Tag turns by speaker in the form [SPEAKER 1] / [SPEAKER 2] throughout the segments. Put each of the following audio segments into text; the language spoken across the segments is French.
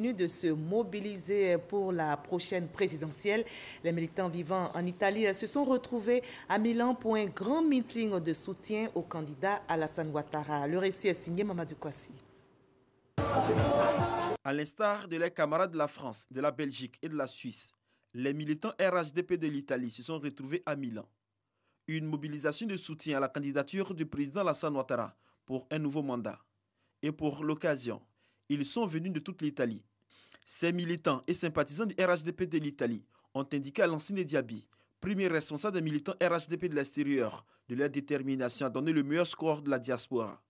[SPEAKER 1] de se mobiliser pour la prochaine présidentielle. Les militants vivant en Italie se sont retrouvés à Milan pour un grand meeting de soutien au candidat Alassane Ouattara. Le récit est signé Mamadou Kwasi.
[SPEAKER 2] À l'instar de leurs camarades de la France, de la Belgique et de la Suisse, les militants RHDP de l'Italie se sont retrouvés à Milan. Une mobilisation de soutien à la candidature du président Alassane Ouattara pour un nouveau mandat. Et pour l'occasion, ils sont venus de toute l'Italie. Ces militants et sympathisants du RHDP de l'Italie ont indiqué à l'ancien Diaby, premier responsable des militants RHDP de l'extérieur, de leur détermination à donner le meilleur score de la diaspora.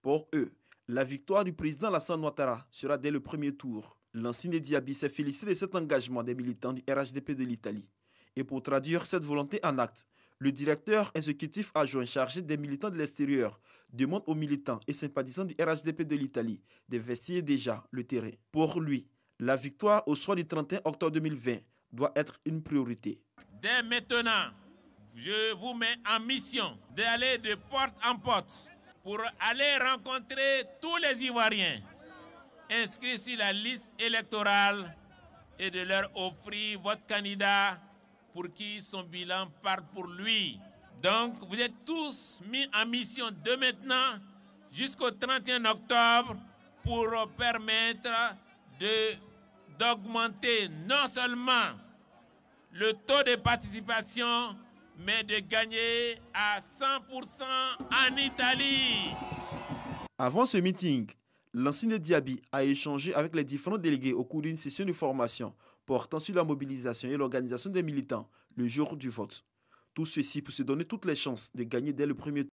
[SPEAKER 2] Pour eux, la victoire du président Lassane Ouattara sera dès le premier tour. L'ancien Diaby s'est félicité de cet engagement des militants du RHDP de l'Italie. Et pour traduire cette volonté en actes, le directeur exécutif adjoint chargé des militants de l'extérieur demande aux militants et sympathisants du RHDP de l'Italie d'investir déjà le terrain. Pour lui, la victoire au soir du 31 octobre 2020 doit être une priorité.
[SPEAKER 3] Dès maintenant, je vous mets en mission d'aller de porte en porte pour aller rencontrer tous les Ivoiriens inscrits sur la liste électorale et de leur offrir votre candidat pour qui son bilan part pour lui. Donc, vous êtes tous mis en mission de maintenant jusqu'au 31 octobre pour permettre d'augmenter non seulement le taux de participation, mais de gagner à 100% en Italie.
[SPEAKER 2] Avant ce meeting, L'ancien Diaby a échangé avec les différents délégués au cours d'une session de formation portant sur la mobilisation et l'organisation des militants le jour du vote. Tout ceci pour se donner toutes les chances de gagner dès le premier tour.